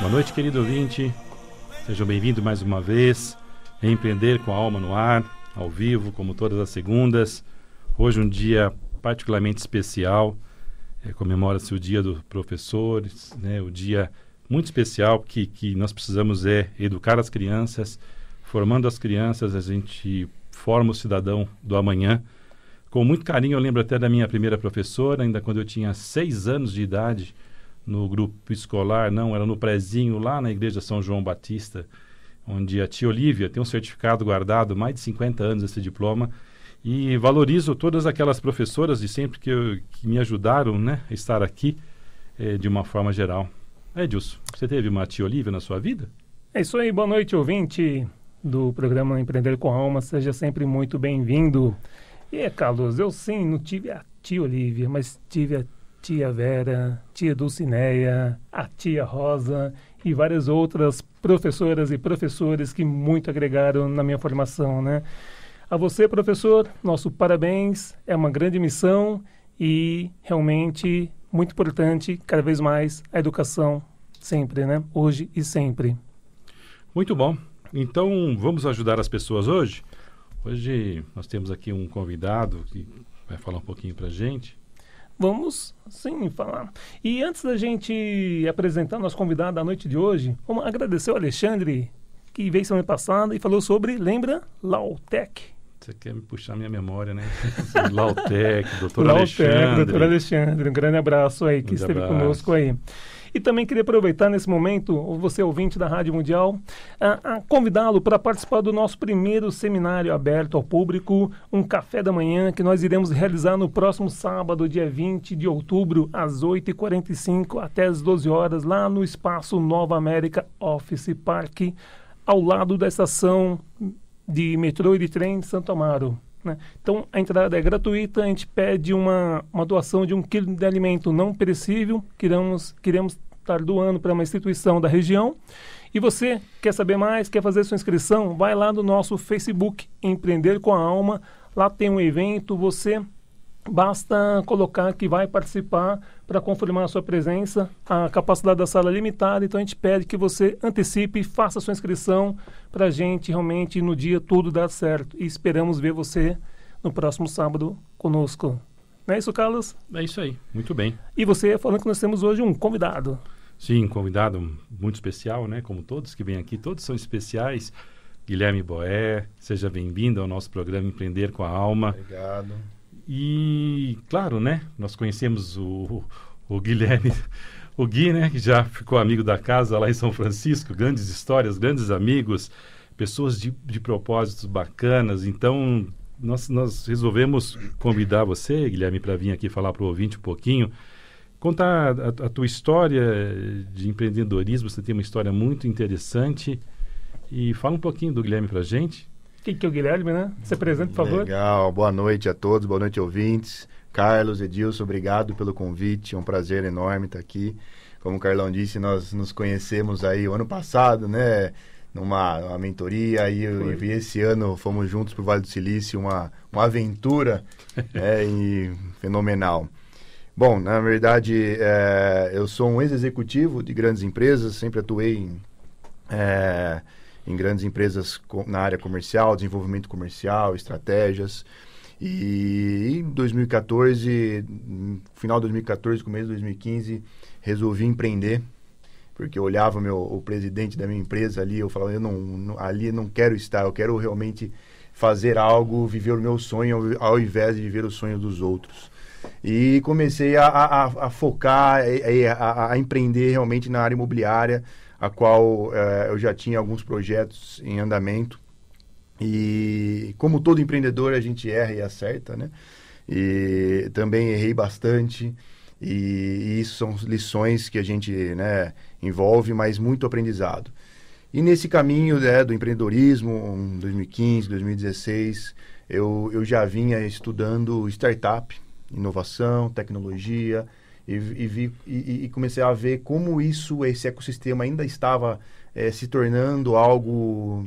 Boa noite, querido ouvinte. Sejam bem-vindos mais uma vez a Empreender com a Alma no Ar, ao vivo, como todas as segundas. Hoje um dia particularmente especial. É, Comemora-se o Dia dos Professores, né? o dia muito especial que, que nós precisamos é educar as crianças. Formando as crianças, a gente forma o cidadão do amanhã. Com muito carinho, eu lembro até da minha primeira professora, ainda quando eu tinha seis anos de idade, no grupo escolar, não, era no prezinho, lá na igreja São João Batista, onde a tia Olivia tem um certificado guardado, mais de 50 anos esse diploma, e valorizo todas aquelas professoras de sempre que, eu, que me ajudaram né, a estar aqui eh, de uma forma geral. É, Edilson, você teve uma tia Olivia na sua vida? É isso aí, boa noite, ouvinte do programa Empreender com Alma. Seja sempre muito bem-vindo. E, Carlos, eu sim, não tive a tia Olivia, mas tive a tia Vera, tia Dulcineia, a tia Rosa e várias outras professoras e professores que muito agregaram na minha formação, né? A você, professor, nosso parabéns. É uma grande missão e realmente muito importante, cada vez mais, a educação sempre, né? Hoje e sempre. Muito bom. Então, vamos ajudar as pessoas hoje? Hoje nós temos aqui um convidado que vai falar um pouquinho para a gente. Vamos sim falar. E antes da gente apresentar nosso convidado da noite de hoje, vamos agradecer ao Alexandre, que veio semana passada e falou sobre, lembra, Lautec. Você quer me puxar minha memória, né? Lautec, doutor Lautec, Alexandre. doutor Alexandre, um grande abraço aí que um esteve abraço. conosco aí. E também queria aproveitar nesse momento, você ouvinte da Rádio Mundial, a, a convidá-lo para participar do nosso primeiro seminário aberto ao público, um café da manhã, que nós iremos realizar no próximo sábado, dia 20 de outubro, às 8h45 até às 12 horas, lá no espaço Nova América Office Park, ao lado da estação de metrô e de trem de Santo Amaro. Né? Então, a entrada é gratuita, a gente pede uma, uma doação de um quilo de alimento não perecível, queremos, queremos estar doando para uma instituição da região. E você quer saber mais, quer fazer sua inscrição? Vai lá no nosso Facebook, Empreender com a Alma. Lá tem um evento, você Basta colocar que vai participar para confirmar a sua presença. A capacidade da sala é limitada, então a gente pede que você antecipe, faça a sua inscrição para a gente realmente no dia tudo dar certo. E esperamos ver você no próximo sábado conosco. Não é isso, Carlos? É isso aí. Muito bem. E você falando que nós temos hoje um convidado. Sim, um convidado muito especial, né? Como todos que vêm aqui, todos são especiais. Guilherme Boé, seja bem-vindo ao nosso programa Empreender com a Alma. Obrigado. E, claro, né? Nós conhecemos o, o Guilherme, o Gui, né? Que já ficou amigo da casa lá em São Francisco. Grandes histórias, grandes amigos, pessoas de, de propósitos bacanas. Então, nós, nós resolvemos convidar você, Guilherme, para vir aqui falar para o ouvinte um pouquinho. Contar a, a tua história de empreendedorismo. Você tem uma história muito interessante. E fala um pouquinho do Guilherme para gente. Quem que é o Guilherme, né? Se apresente, por favor. Legal, boa noite a todos, boa noite, ouvintes. Carlos, Edilson, obrigado pelo convite, é um prazer enorme estar aqui. Como o Carlão disse, nós nos conhecemos aí o ano passado, né? Numa mentoria e, e, esse ano fomos juntos para o Vale do Silício, uma, uma aventura é, e fenomenal. Bom, na verdade, é, eu sou um ex-executivo de grandes empresas, sempre atuei em é, em grandes empresas na área comercial, desenvolvimento comercial, estratégias. E em 2014, final de 2014, começo de 2015, resolvi empreender, porque eu olhava meu, o presidente da minha empresa ali, eu falava, eu não, não ali não quero estar, eu quero realmente fazer algo, viver o meu sonho ao invés de viver o sonho dos outros. E comecei a, a, a focar, a, a empreender realmente na área imobiliária, a qual eh, eu já tinha alguns projetos em andamento. E como todo empreendedor, a gente erra e acerta, né? E também errei bastante. E, e isso são lições que a gente né, envolve, mas muito aprendizado. E nesse caminho né, do empreendedorismo, 2015, 2016, eu, eu já vinha estudando startup, inovação, tecnologia, e, e, vi, e, e comecei a ver como isso, esse ecossistema ainda estava é, se tornando algo...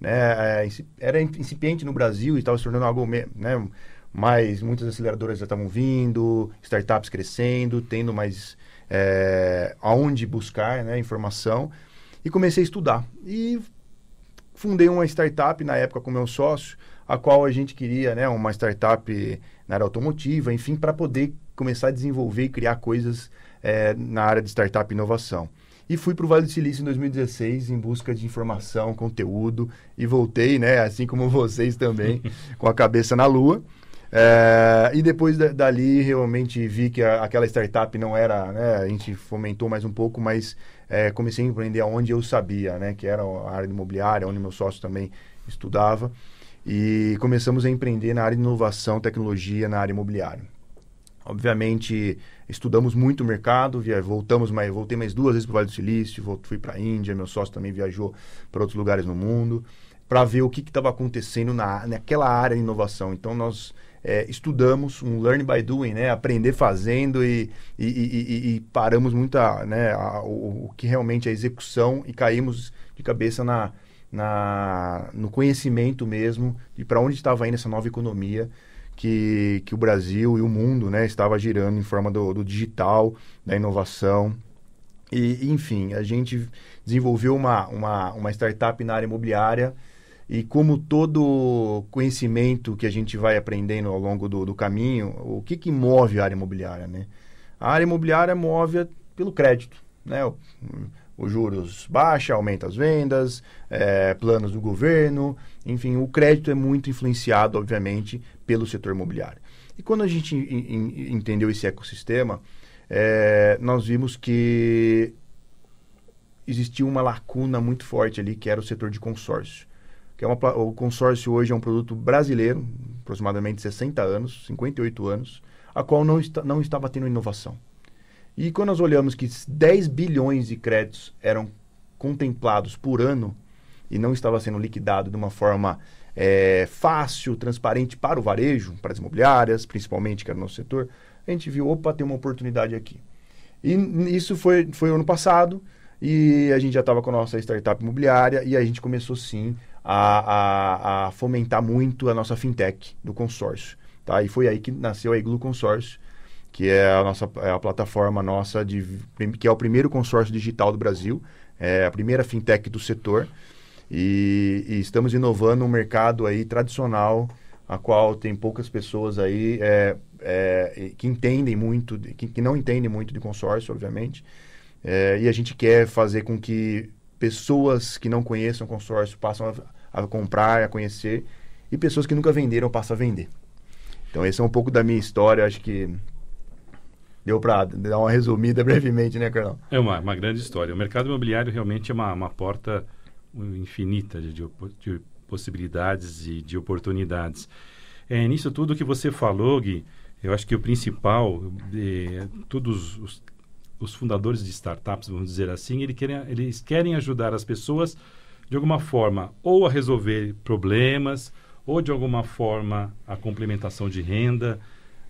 Né, eh, era incipiente no Brasil e estava se tornando algo... Né, mas muitas aceleradoras já estavam vindo, startups crescendo, tendo mais é, aonde buscar né, informação. E comecei a estudar. E fundei uma startup na época com meu sócio, a qual a gente queria né, uma startup na área automotiva, enfim, para poder começar a desenvolver e criar coisas é, na área de startup e inovação. E fui para o Vale do Silício em 2016 em busca de informação, conteúdo e voltei, né, assim como vocês também, com a cabeça na lua. É, e depois da, dali realmente vi que a, aquela startup não era, né, a gente fomentou mais um pouco, mas é, comecei a empreender onde eu sabia, né, que era a área imobiliária, onde meu sócio também estudava. E começamos a empreender na área de inovação, tecnologia, na área imobiliária. Obviamente, estudamos muito o mercado, via, voltamos mais, voltei mais duas vezes para o Vale do Silício, voltei, fui para a Índia, meu sócio também viajou para outros lugares no mundo, para ver o que estava acontecendo na, naquela área de inovação. Então, nós é, estudamos um learn by doing, né? aprender fazendo e, e, e, e paramos muito a, né, a, o, o que realmente é execução e caímos de cabeça na, na, no conhecimento mesmo de para onde estava indo essa nova economia que, que o Brasil e o mundo né, estava girando em forma do, do digital, da inovação. E, enfim, a gente desenvolveu uma, uma, uma startup na área imobiliária e como todo conhecimento que a gente vai aprendendo ao longo do, do caminho, o que, que move a área imobiliária, né? A área imobiliária move pelo crédito, né? os juros baixa, aumenta as vendas, é, planos do governo, enfim, o crédito é muito influenciado, obviamente, pelo setor imobiliário. E quando a gente in, in, entendeu esse ecossistema, é, nós vimos que existia uma lacuna muito forte ali, que era o setor de consórcio. Que é uma, o consórcio hoje é um produto brasileiro, aproximadamente 60 anos, 58 anos, a qual não, está, não estava tendo inovação. E quando nós olhamos que 10 bilhões de créditos eram contemplados por ano e não estava sendo liquidado de uma forma é, fácil, transparente para o varejo, para as imobiliárias, principalmente, que era o nosso setor, a gente viu, opa, tem uma oportunidade aqui. E isso foi, foi ano passado, e a gente já estava com a nossa startup imobiliária, e a gente começou sim a, a, a fomentar muito a nossa fintech do consórcio. Tá? E foi aí que nasceu a Iglu Consórcio, que é a nossa é a plataforma nossa de que é o primeiro consórcio digital do Brasil, é a primeira fintech do setor e, e estamos inovando um mercado aí tradicional a qual tem poucas pessoas aí é, é, que entendem muito, que, que, não entendem muito de consórcio, obviamente, é, e a gente quer fazer com que pessoas que não conheçam consórcio passem a, a comprar, a conhecer e pessoas que nunca venderam passam a vender. Então, esse é um pouco da minha história. Acho que Deu para dar uma resumida brevemente, né, Carlão? É uma, uma grande história. O mercado imobiliário realmente é uma, uma porta infinita de, de possibilidades e de oportunidades. É, nisso tudo que você falou, Gui, eu acho que o principal, é, todos os, os, fundadores de startups, vamos dizer assim, eles querem, eles querem ajudar as pessoas de alguma forma ou a resolver problemas ou de alguma forma a complementação de renda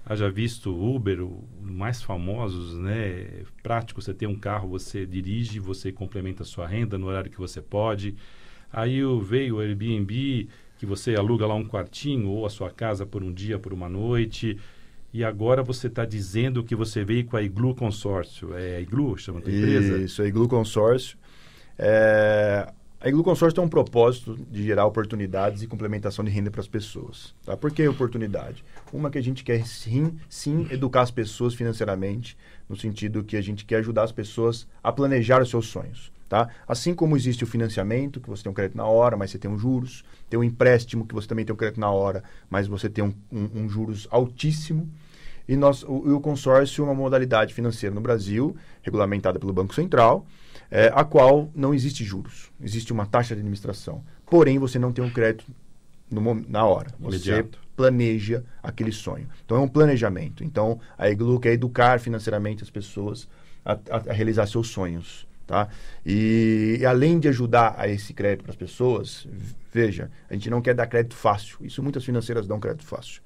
Haja visto Uber, mais famosos, né? É prático, você tem um carro, você dirige, você complementa a sua renda no horário que você pode. Aí veio o Airbnb, que você aluga lá um quartinho ou a sua casa por um dia, por uma noite. E agora você está dizendo que você veio com a Iglu Consórcio. É a Iglu, chama a empresa? Isso, a Iglu Consórcio. É, a Iglu Consórcio tem um propósito de gerar oportunidades e complementação de renda para as pessoas. Tá? Por que oportunidade? Uma que a gente quer sim, sim educar as pessoas financeiramente, no sentido que a gente quer ajudar as pessoas a planejar os seus sonhos. Tá? Assim como existe o financiamento, que você tem um crédito na hora, mas você tem um juros, tem um empréstimo, que você também tem um crédito na hora, mas você tem um, um, um juros altíssimo. E nós, o, o consórcio é uma modalidade financeira no Brasil, regulamentada pelo Banco Central, é, a qual não existe juros, existe uma taxa de administração. Porém, você não tem um crédito no, na hora. Você planeja aquele sonho. Então, é um planejamento. Então, a Iglu quer educar financeiramente as pessoas a, a, a realizar seus sonhos. Tá? E, e além de ajudar a esse crédito para as pessoas, veja, a gente não quer dar crédito fácil. Isso muitas financeiras dão crédito fácil.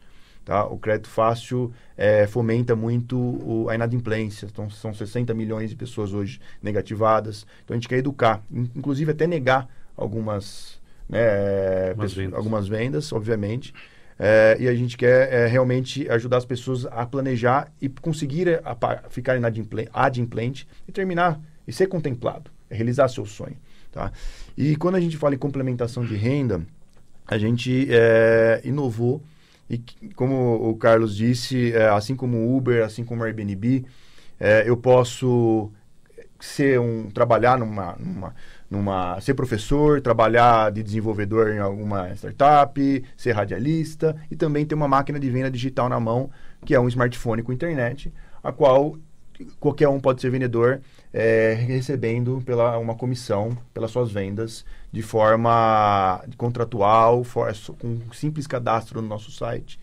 Tá? O crédito fácil é, fomenta muito o, a inadimplência. Então, são 60 milhões de pessoas hoje negativadas. Então, a gente quer educar, inclusive até negar algumas, né, algumas, pessoas, vendas. algumas vendas, obviamente. É, e a gente quer é, realmente ajudar as pessoas a planejar e conseguir é, a, a, ficar inadimplente, adimplente e terminar e ser contemplado, é, realizar seu sonho. Tá? E quando a gente fala em complementação de renda, a gente é, inovou e como o Carlos disse, é, assim como o Uber, assim como o Airbnb, é, eu posso ser um trabalhar numa, numa, numa ser professor, trabalhar de desenvolvedor em alguma startup, ser radialista e também ter uma máquina de venda digital na mão, que é um smartphone com internet, a qual qualquer um pode ser vendedor é, recebendo pela uma comissão pelas suas vendas de forma contratual, for, com um simples cadastro no nosso site.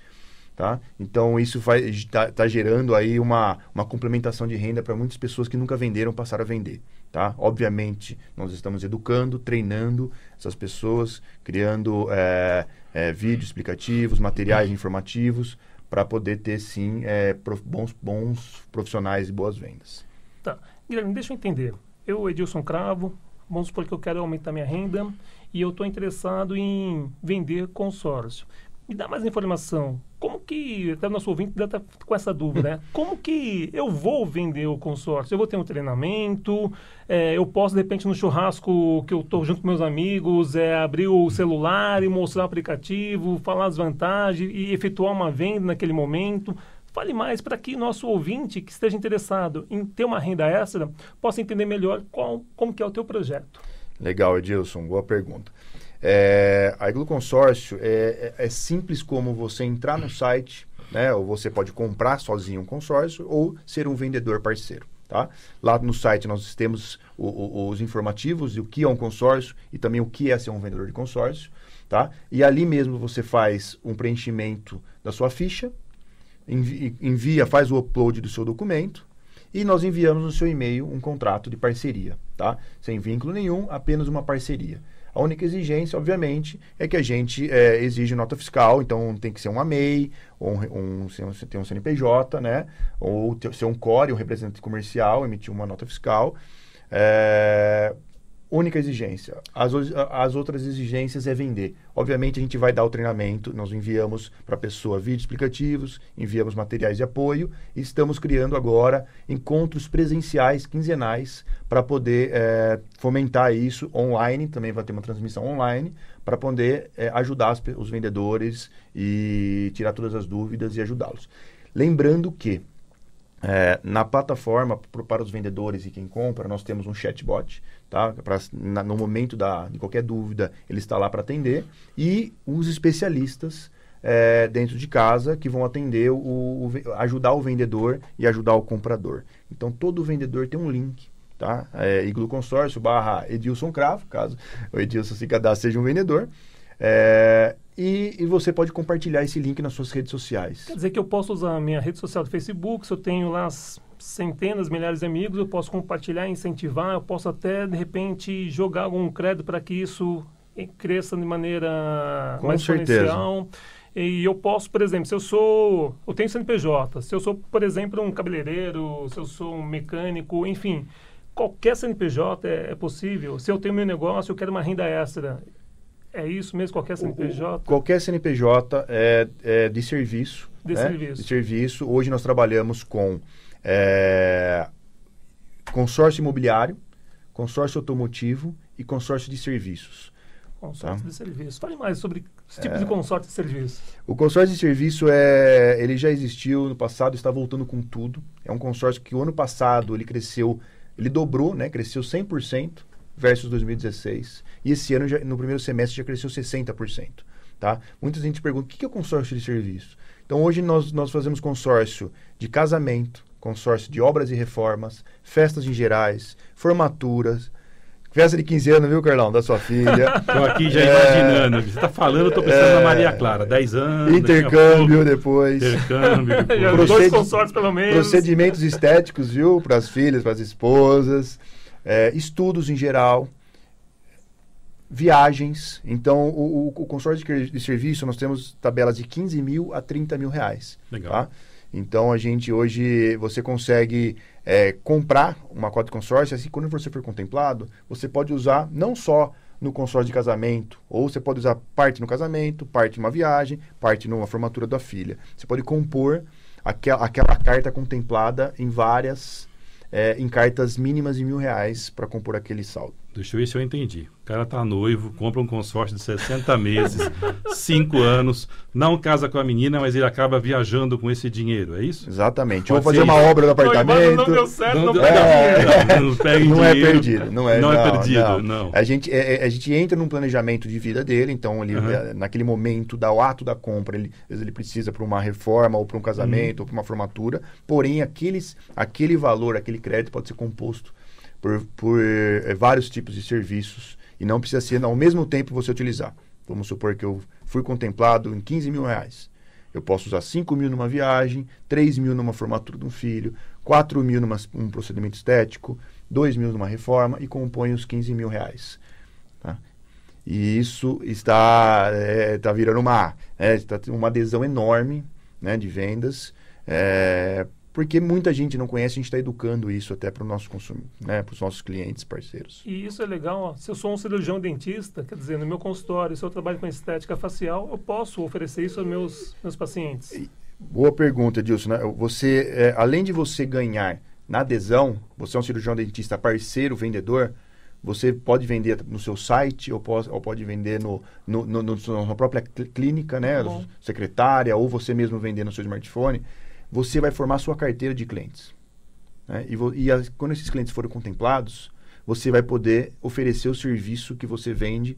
Tá? Então isso está tá gerando aí uma, uma complementação de renda para muitas pessoas que nunca venderam passaram a vender. Tá? Obviamente, nós estamos educando, treinando essas pessoas, criando é, é, vídeos explicativos, materiais informativos, para poder ter sim é, prof, bons, bons profissionais e boas vendas. Tá. Guilherme, deixa eu entender. Eu, Edilson Cravo, vamos supor que eu quero aumentar minha renda e eu estou interessado em vender consórcio. Me dá mais informação. Como que, até o nosso ouvinte está com essa dúvida, né? Como que eu vou vender o consórcio? Eu vou ter um treinamento? É, eu posso, de repente, no churrasco que eu estou junto com meus amigos, é, abrir o celular e mostrar o aplicativo, falar as vantagens e efetuar uma venda naquele momento? Fale mais para que nosso ouvinte que esteja interessado em ter uma renda extra possa entender melhor qual, como que é o teu projeto. Legal, Edilson, boa pergunta. É, a Iglo Consórcio é, é, é, simples como você entrar no site, né? Ou você pode comprar sozinho um consórcio ou ser um vendedor parceiro. Tá? Lá no site nós temos o, o, os informativos de o que é um consórcio e também o que é ser um vendedor de consórcio. Tá? E ali mesmo você faz um preenchimento da sua ficha, envia, faz o upload do seu documento e nós enviamos no seu e-mail um contrato de parceria, tá? Sem vínculo nenhum, apenas uma parceria. A única exigência, obviamente, é que a gente é, exige nota fiscal, então tem que ser um AMEI, ou um, um, um CNPJ, né? Ou ter, ser um CORE, um representante comercial, emitir uma nota fiscal. É, única exigência. As, as outras exigências é vender. Obviamente, a gente vai dar o treinamento, nós enviamos para a pessoa vídeos explicativos, enviamos materiais de apoio e estamos criando agora encontros presenciais, quinzenais, para poder é, fomentar isso online. Também vai ter uma transmissão online para poder é, ajudar as, os vendedores e tirar todas as dúvidas e ajudá-los. Lembrando que é, na plataforma para os vendedores e quem compra, nós temos um chatbot tá? Pra, na, no momento da, de qualquer dúvida, ele está lá para atender. E os especialistas é, dentro de casa que vão atender, o, o, ajudar o vendedor e ajudar o comprador. Então, todo vendedor tem um link. Tá? É, Iglu Consórcio barra Edilson Cravo, caso o Edilson se cadastre, seja um vendedor. É, e, e, você pode compartilhar esse link nas suas redes sociais. Quer dizer que eu posso usar a minha rede social do Facebook, se eu tenho lá centenas, milhares de amigos, eu posso compartilhar, incentivar, eu posso até, de repente, jogar algum crédito para que isso cresça de maneira Com mais certeza. E eu posso, por exemplo, se eu sou. Eu tenho CNPJ, se eu sou, por exemplo, um cabeleireiro, se eu sou um mecânico, enfim, qualquer CNPJ é, é possível. Se eu tenho meu negócio, eu quero uma renda extra é isso mesmo? Qualquer CNPJ? O, qualquer CNPJ é, é de serviço. De né? serviço. De serviço. Hoje nós trabalhamos com é, consórcio imobiliário, consórcio automotivo e consórcio de serviços. Consórcio tá? de serviços. Fale mais sobre esse tipo é, de consórcio de serviços O consórcio de serviço é, ele já existiu no passado, está voltando com tudo. É um consórcio que o ano passado ele cresceu, ele dobrou, né? Cresceu 100% versus 2016. E esse ano, já, no primeiro semestre, já cresceu 60%. Tá? Muita gente pergunta, o que é consórcio de serviço? Então, hoje nós, nós fazemos consórcio de casamento, consórcio de obras e reformas, festas em gerais, formaturas, Festa de 15 anos, viu, Carlão? Da sua filha. Estou aqui já é... imaginando. Você está falando, estou pensando é... na Maria é. Clara. 10 anos. Né? Intercâmbio depois. Intercâmbio. Dois consórcios, pelo menos. Procedimentos estéticos, viu? Para as filhas, para as esposas é, estudos em geral, viagens. Então, o, o, o consórcio de, de, serviço, nós temos tabelas de 15 mil a 30 mil reais. Legal. Tá? Então, a gente hoje, você consegue é, comprar uma cota de consórcio, assim, quando você for contemplado, você pode usar não só no consórcio de casamento, ou você pode usar parte no casamento, parte numa viagem, parte numa formatura da filha. Você pode compor aquela, aquela carta contemplada em várias é, em cartas mínimas de mil reais para compor aquele saldo deixa eu ver se eu entendi. O cara tá noivo, compra um consórcio de 60 meses, 5 anos, não casa com a menina, mas ele acaba viajando com esse dinheiro, é isso? Exatamente. Pode Vou fazer uma obra no apartamento. Não, não deu certo, não, não pega é, Não, não, pega é, não dinheiro, é perdido. Não é, não, é não é perdido, não. A, gente, é, é, a gente entra num planejamento de vida dele, então ele, uhum. naquele momento da, o ato da compra, ele, ele precisa para uma reforma, ou para um casamento, uhum. ou para uma formatura, porém aqueles, aquele valor, aquele crédito pode ser composto por, por é, vários tipos de serviços e não precisa ser ao mesmo tempo você utilizar. Vamos supor que eu fui contemplado em 15 mil reais. Eu posso usar 5 mil numa viagem, 3 mil numa formatura de um filho, 4 mil num um procedimento estético, 2 mil numa reforma e compõe os 15 mil reais. Tá? E isso está, é, eh, está virando uma, é, né, está uma adesão enorme né, de vendas. É, porque muita gente não conhece, a gente está educando isso até para o nosso consumo, né, para os nossos clientes, parceiros. E isso é legal, ó. se eu sou um cirurgião dentista, quer dizer, no meu consultório, se eu trabalho com estética facial, eu posso oferecer isso aos meus, meus pacientes? Boa pergunta, Dilson. Né? Você, é, além de você ganhar na adesão, você é um cirurgião dentista parceiro, vendedor, você pode vender no seu site ou pode, ou pode vender no, no, no, no, na própria clínica, né? Secretária, ou você mesmo vender no seu smartphone você vai formar sua carteira de clientes. Né? E, e as, quando esses clientes forem contemplados, você vai poder oferecer o serviço que você vende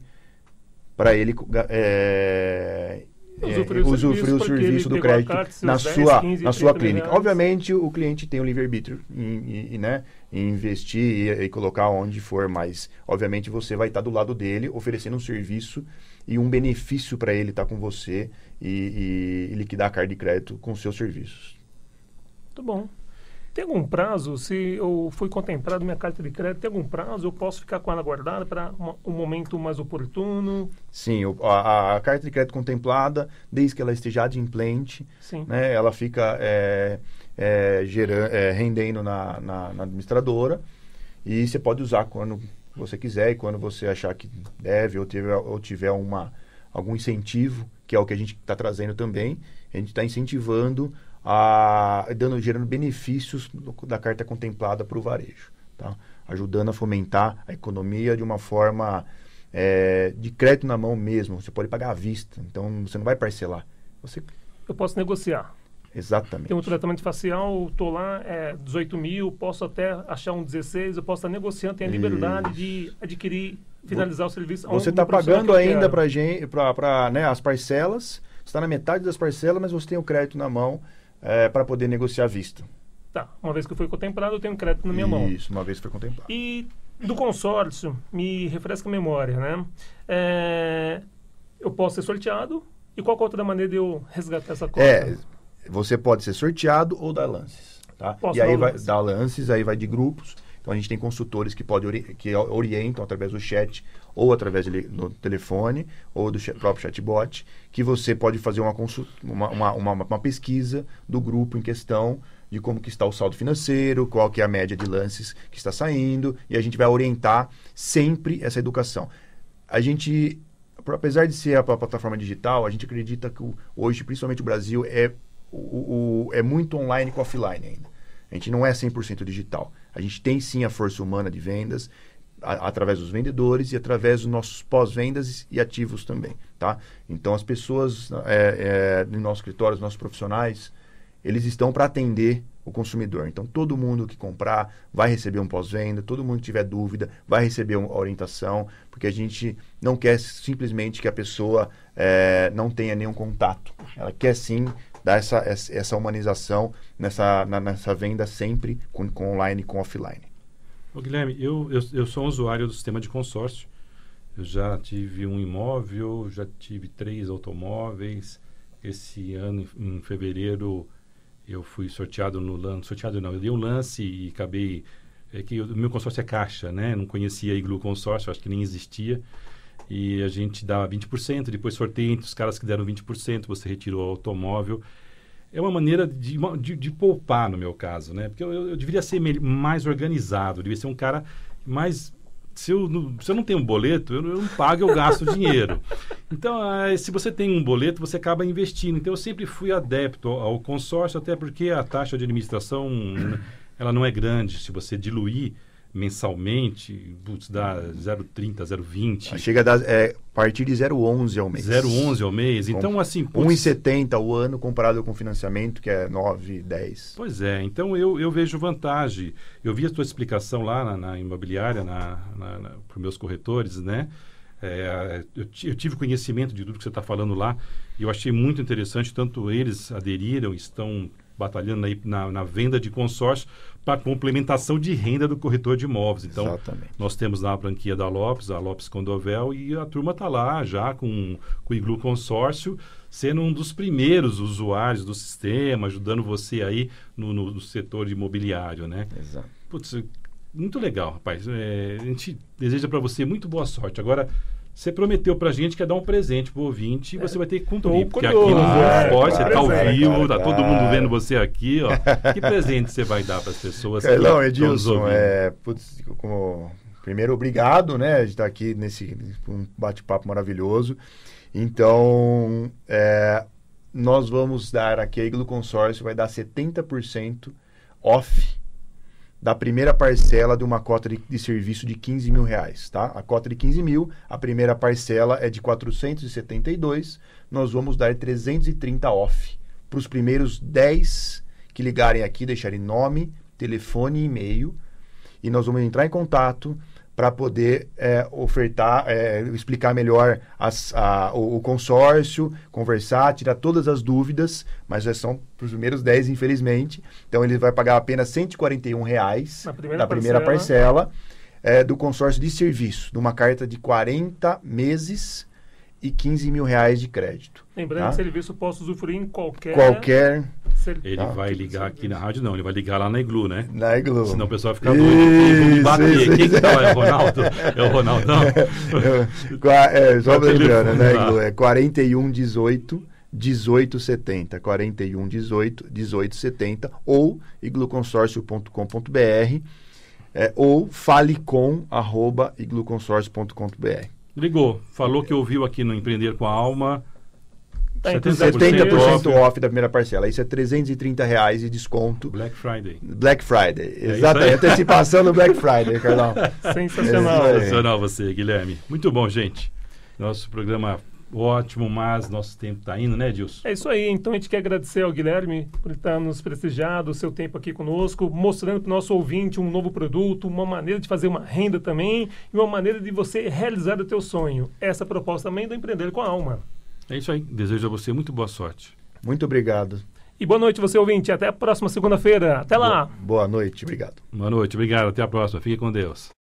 para ele é, é, usufruir o serviço, do crédito na 10, sua, 15, na sua clínica. Reais. Obviamente, o cliente tem o livre-arbítrio em, em, né, em investir e, e, colocar onde for, mas, obviamente, você vai estar do lado dele oferecendo um serviço e um benefício para ele estar com você e, e, e liquidar a carta de crédito com seus serviços. Muito bom. Tem algum prazo, se eu fui contemplado minha carta de crédito, tem algum prazo, eu posso ficar com ela guardada para um momento mais oportuno? Sim, a, a, carta de crédito contemplada, desde que ela esteja adimplente, Sim. Né, ela fica é, é, gerando, é, rendendo na, na, na administradora e você pode usar quando você quiser e quando você achar que deve ou tiver, ou tiver uma, algum incentivo, que é o que a gente está trazendo também, a gente está incentivando a, dando, gerando benefícios da carta contemplada para o varejo, tá? ajudando a fomentar a economia de uma forma é, de crédito na mão mesmo. Você pode pagar à vista, então você não vai parcelar. Você... Eu posso negociar. Exatamente. Tem um tratamento facial, estou lá, é 18 mil, posso até achar um 16, eu posso estar negociando, tenho a liberdade Isso. de adquirir, finalizar o serviço. Você está pagando ainda para né, as parcelas, está na metade das parcelas, mas você tem o crédito na mão é, eh, para poder negociar visto. Tá, uma vez que foi contemplado, eu tenho crédito na minha Isso, mão. Isso, uma vez que foi contemplado. E do consórcio, me refresca a memória, né? É, eu posso ser sorteado e qual é outra maneira de eu resgatar essa cota? É, você pode ser sorteado ou dar lances. Tá? Posso e aí lances. vai dar lances, aí vai de grupos. Então a gente tem consultores que, pode ori que orientam através do chat ou através do telefone ou do próprio chatbot, que você pode fazer uma, uma, uma, uma, uma pesquisa do grupo em questão de como que está o saldo financeiro, qual que é a média de lances que está saindo, e a gente vai orientar sempre essa educação. A gente, apesar de ser a plataforma digital, a gente acredita que hoje, principalmente o Brasil, é, o, o, é muito online com offline ainda. A gente não é 100% digital. A gente tem sim a força humana de vendas, a, através dos vendedores e através dos nossos pós-vendas e ativos também, tá? Então, as pessoas é, é, nosso escritório, os nossos profissionais, eles estão para atender o consumidor. Então, todo mundo que comprar vai receber um pós-venda, todo mundo que tiver dúvida vai receber uma orientação, porque a gente não quer simplesmente que a pessoa é, não tenha nenhum contato. Ela quer sim dar essa, essa humanização nessa, na, nessa venda sempre com, com online e com offline. Ô Guilherme, eu, eu, eu sou um usuário do sistema de consórcio. Eu já tive um imóvel, já tive três automóveis. Esse ano, em fevereiro, eu fui sorteado no lance. Sorteado não, eu dei um lance e acabei. É que o meu consórcio é caixa, né? Não conhecia a Iglu Consórcio, acho que nem existia e a gente dá 20%, depois sorteia entre os caras que deram 20%, você retirou o automóvel. É uma maneira de, de, de poupar, no meu caso, né? Porque eu, eu deveria ser mais organizado, deveria ser um cara mais se eu, se eu não tenho um boleto, eu, não pago, eu gasto dinheiro. Então, se você tem um boleto, você acaba investindo. Então, eu sempre fui adepto ao consórcio, até porque a taxa de administração né, ela não é grande. Se você diluir mensalmente, putz, dá 0,30, 0,20. Ah, chega a dar, é, a partir de 0,11 ao mês. 0,11 ao mês. Então, Com, assim... Putz... 1,70 o ano comparado com o financiamento, que é 9, 10. Pois é. Então, eu, eu vejo vantagem. Eu vi a sua explicação lá na, na imobiliária, na, na, na para os meus corretores, né? É, eu, eu, tive conhecimento de tudo que você está falando lá e eu achei muito interessante. Tanto eles aderiram, estão batalhando aí na, na venda de consórcio para complementação de renda do corretor de imóveis. Então, Exatamente. nós temos a franquia da Lopes, a Lopes Condovel, e a turma está lá já com, com o Iglu Consórcio, sendo um dos primeiros usuários do sistema, ajudando você aí no, no, no setor imobiliário, né? Exato. Putz, muito legal, rapaz. É, a gente deseja para você muito boa sorte. Agora, você prometeu pra gente que ia dar um presente pro ouvinte e você vai ter que cumprir. Porque aqui no claro, Voz você tá ao vivo, tá todo mundo vendo você aqui, ó. que presente você vai dar para as pessoas? Não, tá Edilson, é, putz, como, primeiro, obrigado, né, de estar aqui nesse um bate-papo maravilhoso. Então, é, nós vamos dar aqui, a Iglo Consórcio vai dar 70% off da primeira parcela de uma cota de, de, serviço de 15 mil reais, tá? A cota de 15 mil, a primeira parcela é de 472, nós vamos dar 330 off para os primeiros 10 que ligarem aqui, deixarem nome, telefone e e-mail, e nós vamos entrar em contato para poder é, ofertar, é, explicar melhor as, a, o, o, consórcio, conversar, tirar todas as dúvidas, mas já são para os primeiros 10, infelizmente. Então ele vai pagar apenas R$ 141 reais na primeira primeira parcela, parcela é, do consórcio de serviço, numa carta de 40 meses e 15 mil reais de crédito. Lembrando tá? que serviço posso usufruir em qualquer. Qualquer. Ele tá. vai ligar aqui na rádio, não, ele vai ligar lá na Iglu, né? Na Iglu. Senão o pessoal fica doido. Vamos bater. Isso, Quem isso. que É o Ronaldo? É o Ronaldo, não? É, é, só tá lembrando, né, tá. Iglu? É 4118. 1870, 41 18 1870 ou igluconsórcio.com.br é, ou falecom@igluconsórcio.com.br. Ligou, falou que ouviu aqui no Empreender com a Alma 70%, é, 70 é off da primeira parcela. Isso é 330 reais de desconto. Black Friday. Black Friday, é exatamente. Antecipação do Black Friday, Carlão. Sensacional. É. Sensacional você, Guilherme. Muito bom, gente. Nosso programa Ótimo, mas nosso tempo está indo, né, Dilson? É isso aí. Então a gente quer agradecer ao Guilherme por estar nos prestigiado, o seu tempo aqui conosco, mostrando para o nosso ouvinte um novo produto, uma maneira de fazer uma renda também e uma maneira de você realizar o teu sonho. Essa é proposta também do Empreender com a Alma. É isso aí. Desejo a você muito boa sorte. Muito obrigado. E boa noite, você ouvinte. Até a próxima segunda-feira. Até lá. Boa, boa noite, obrigado. Boa noite, obrigado. Até a próxima. Fique com Deus.